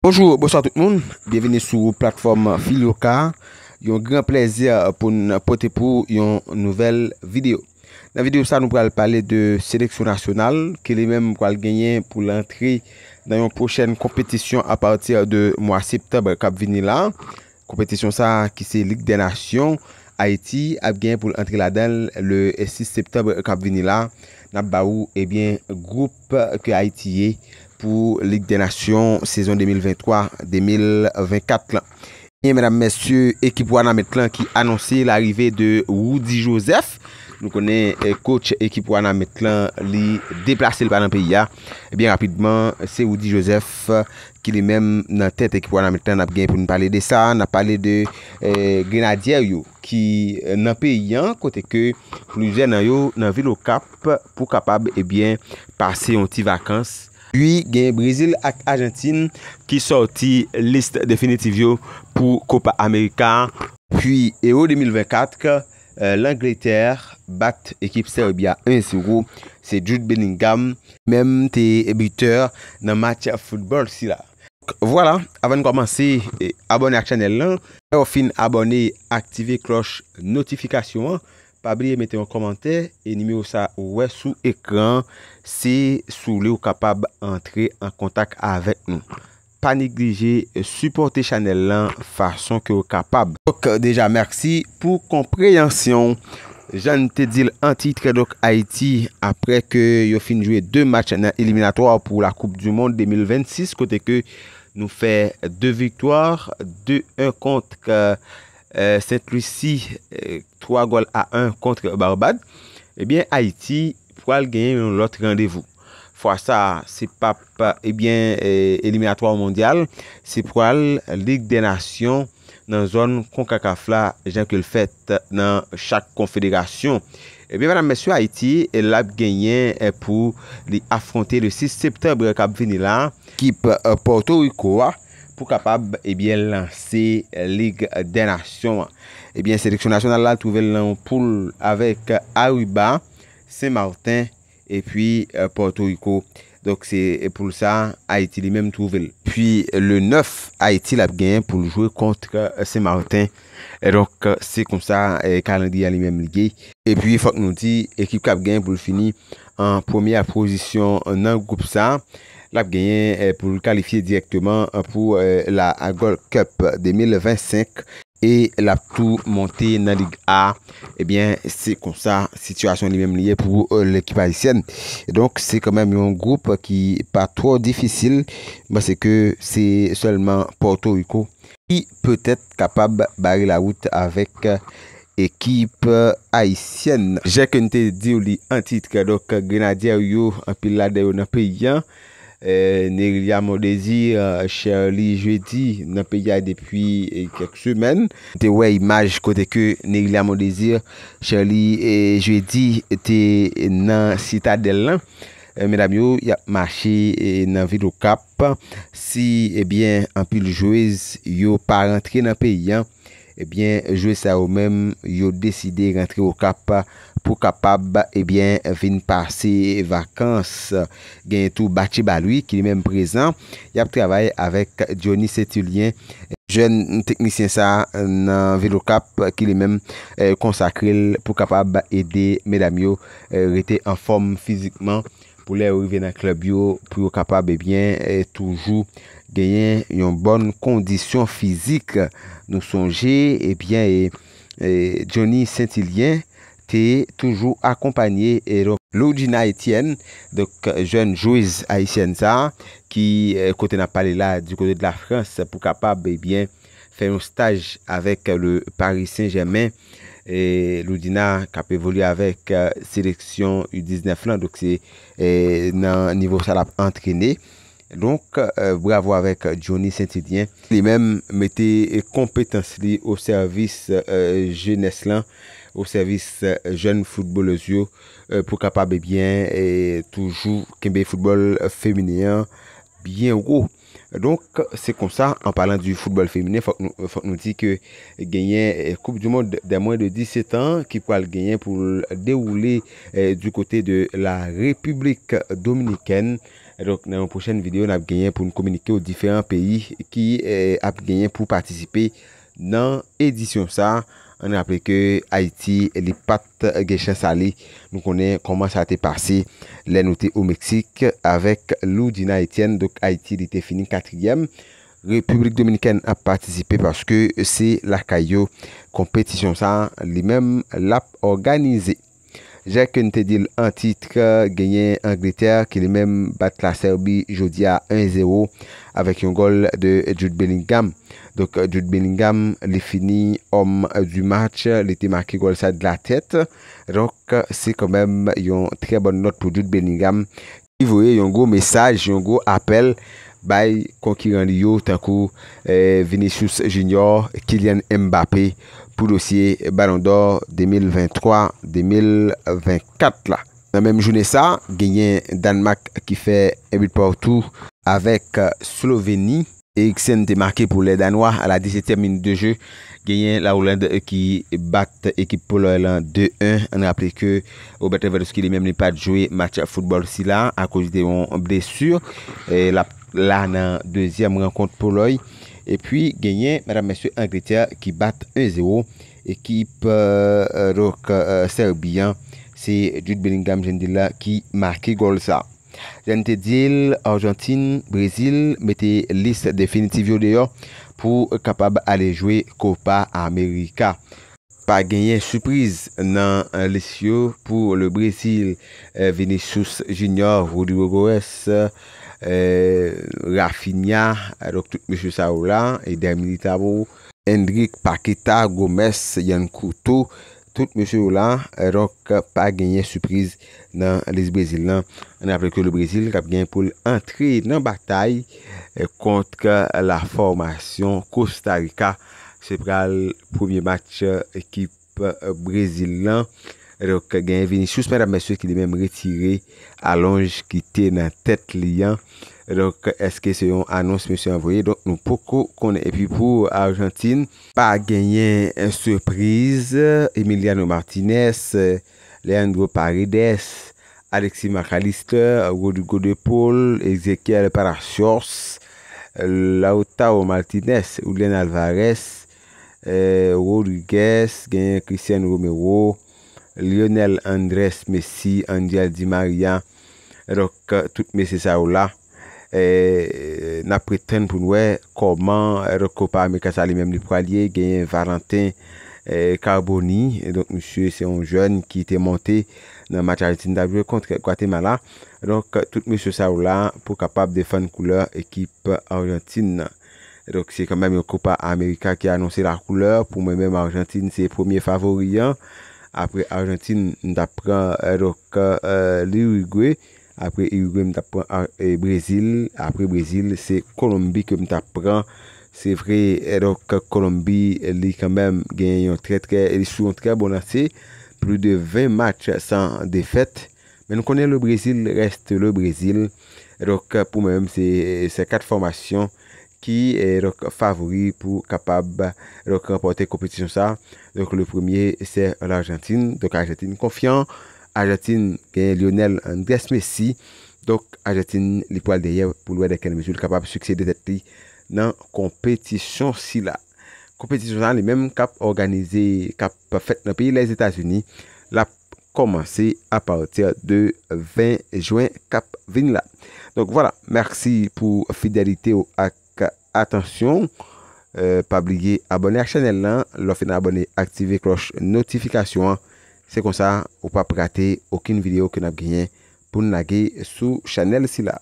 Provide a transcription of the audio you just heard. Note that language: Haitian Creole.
Bonjour, bonsoir tout moun, bienveni sou platform Filoka Yon gran plezier pou nou pote pou yon nouvel video Nan video sa nou pral pale de seleksyon nasyonal Ke li men pral genyen pou l'antri nan yon prochen kompetisyon a partir de mwa septembre kap vinila Kompetisyon sa ki se Ligue des Nations, Haiti Ap genyen pou l'antri la del le 6 septembre kap vinila Nap ba ou e bien group ke Haitiye pou Ligue des Nations sezon 2023-2024 E mèdame mèsyou ekipou wana mèdklan ki anonsi l'arive de Woudi Joseph nou konen kòtche ekipou wana mèdklan li deplase l pa nan peyi eh ya ebyen rapidman se Woudi Joseph ki li mèm nan tèt ekipou wana mèdklan nap gen pou nou pale de sa nap pale de euh, Grenadier ki nan peyi yan kote ke pou nou zè nan yo nan Vilocap pou kapab ebyen pase yon ti vakans Pwi genye Brazil ak Argentine ki sorti liste definitivyo pou Kopa Amerikan. Pwi e o 2024, euh, l'Angleterre bat ekip Serbia 1-0, se Jude Beningham menm te ebiteur nan matcha football si la. Vwala, avan komanse abone ak chanel lan, e wafin abone aktive kloche notifikasyon an. Pabliye mette yon komante, e nime ou sa ouwe sou ekran se sou le ou kapab entre an kontak avek nou. Pa neglije, e supporte chanel lan fason ke ou kapab. Ok, deja mersi pou kompreyansyon. Jan te dil anti tredok Haiti apre ke yo finjwe 2 match eliminatoa pou la Koupe du Monde 2026. Kote ke nou fe 2 viktor, 2-1 kontak. Euh, Saint-Louis euh, si 3 gol a 1 kontre Barbade Ebyen eh Haïti pou al genyen lout randevou Fwa sa se pap ebyen eh eliminatoire euh, mondial Se pou al Ligue des Nations Nan zon Konkakafla Genkou l fèt nan chak konfederasyon Ebyen eh vana mèsyou Haïti El ap genyen pou li afronte le 6 septembre Kab vini la Kip Porto-Ukoa et et eh lancer euh, Ligue ligue nations nations eh et sélection sélection nationale trouvé un poule avec Aruba, Saint-Martin, et puis euh, Porto Rico. donc c'est pour ça haïti les mêmes trouvé Puis le 9, haïti la gagné pour jouer contre euh, Saint-Martin. c'est comme ça ça calendrier les a li Et puis que faut puis nous dit équipe ekip pour pour le finir en premier un groupe groupe ça. Lap genyen eh, pou l kalifiye direktman eh, pou eh, la Angol Cup 2025 E lap tou monte nan lig A Ebyen se kon sa situasyon li menm liye pou l ekip Haitien Donk se kon menm yon group ki pa trol difisil Bas se ke se solman Porto Rico Ki peutet kapab bari la wout avek ekip Haitien Je kon te di ou li antit ke dok Grenadier ou yo Anpil la dey ou nan pe yon Eh, Neglia Modesi, Cherli eh, Jeudi nan peyay depuy eh, kek semen. Te wey imaj kote ke Neglia Modesi, Cherli Jeudi te nan sitadel lan. Medam yo, yapmache nan vide ou kap. Si, ebyen, ampil Jouez yo pa rentre nan peyay, ebyen, Jouez sa ou men, yo deside rentre ou kap anpil. pou kapab, ebyen, eh vin pase vakans gen tou bache baloui, ki li menm prezant yap trabay avèk Johnny Sintilyen, jen teknisyen sa nan Velocap ki li menm eh, konsakril pou kapab ede medam yo eh, rete an form fizikman pou le ou vi nan klub yo pou yo kapab, ebyen, toujou gen yon bonn kondisyon fizik nou sonje ebyen, e Johnny Sintilyen te toujou akompanyen loudina Etienne joun jouiz Aisyensa ki kote euh, nan pale la di kote de la Frans pou kapab eh fe yon staj avèk le Paris Saint-Germain loudina kape voli avèk seleksyon yon 19 lan nan nivou salap antrenè bravo avèk Johnny Saint-Édien li mèm mette kompetansli ou servis geneslan euh, au service euh, jeunes footballeuses euh, pour capable bien et toujours qu'un football féminin bien haut Donc, c'est comme ça, en parlant du football féminin, faut nous, faut nous dire que gagner euh, Coupe du Monde des moins de 17 ans qui pourra gagner pour dérouler du côté de la République dominicaine. Donc, dans une prochaine vidéo, on a gagné pour nous communiquer aux différents pays qui ont a gagné pour participer dans l'édition ça. An apre ke Haiti li pat geche sali nou konen koman sa te pase le noti ou Meksik avek Lou Dina Etienne dok Haiti li te fini katrigyem. Republik Dominiken ap patisipe baske se la kayo kompetisyon sa li men lap organizi. Jack Ntedil an titk genyen Angleterre ki li menm bat la Serbi jodi a 1-0 avèk yon gol de Jude Bellingham. Donk Jude Bellingham li fini om du match li ti maki gol sa de la tèt. Donk se kon menm yon tre bon not pou Jude Bellingham. Ti voye yon go mesaj, yon go apel bay kon ki ganli yo tankou eh, Vinicius Junior, Kylian Mbappé. Pou dosye baron d'or 2023-2024 la. Nan menm jounen sa, genyen Danmak ki fe ebit pa wotou avèk Sloveni. E yiksen de marke pou lè Danwa. A la 17e min de jè, genyen la Oulènd ki bat ekip Poloy lan 2-1. An apre ke Oubert Evadouski li menm li pat jowe matcha foutbol si la. An kouj de yon blè sur. La nan 2e mwenkont Poloy. E pwi genyen Madame Monsieur Angleterre ki bat 1-0 ekip euh, euh, Rok euh, Serbian se Jude Bellingham jen dila ki maki gol sa. Genite dil, Argentine, Brazil mette liste definitivyo de yo pou kapab ale jwe Copa America. Pa genyen surprise nan liste yo pou le Brazil, Vinicius Junior, Rodrigo Górez. Eh, Rafinha, Roktout eh, M. Saoula, Eder Militavo, Hendrik Paqueta, Gomes, Yankoutou Roktout M. Saoula, Roktout M. Saoula, Eder Militavo, Hendrik Paqueta, Gomes, Yankoutou genye venisous mèdame mèsou ki di mèm retire alonj ki te nan tèt liyan eske se yon anons mèsou anvoye, nou poko konen epi pou Argentine, pa genye en sürprise Emiliano Martinez Leandro Paredes Alexis McAllister, Rodigo de Paul Ezequiel Parachors Lautaro Martinez Udlen Alvarez eh, Rodiguez genye Christian Romero Lionel, Andres, Messi, Angel Di Maria, Rok, tout M. Saoula, e, na priten pou nouè, koman Rokopa Amerika sa li menm li pralye, genye Valentin Karboni, e, e donk msye se yon joun ki te monte nan match Argentine W kontre Guatemala, donk tout M. Saoula pou kapap defan kouleur ekip Argentine. Rok, se yon koman Rokopa Amerika ki anonsi la kouleur, pou menm Argentine se yon premier favoriyan, Après Argentine, m da euh, euh, l'Uruguay. Après Uruguay, m da le Brésil. Apre le Colombie que ke Colombie que pran. Se vre, vrai est kanmem gen yon tre tre, li un très bon Plus de 20 matchs sans défaite. Mais nous connaît le Brésil, reste le Brésil. Donc, pour moi-même, c'est ces quatre formations ki e eh, lòk favori pou kapab lòk rempote kompetisyon sa. Lòk lòk premier se l'Argentine, lòk Argentine konfyan, Argentine gen Lionel Andres Messi, lòk Argentine li po al deye pou lòk deken me sou lòk kapab suksye de zè tri nan kompetisyon si la. Kompetisyon sa li menm kap organize, kap fèt nan piye les Etats-Unis, lòk komanse a patir de 20 juen kap vin la. Lòk wòla, mersi pou fidelite ou ak, Atensyon, euh, pa blige abone a chanel nan, lo fina abone, aktive kloche notifikasyon, se kon sa ou pa prate okin video ki nan genyen pou nan genye sou chanel si la.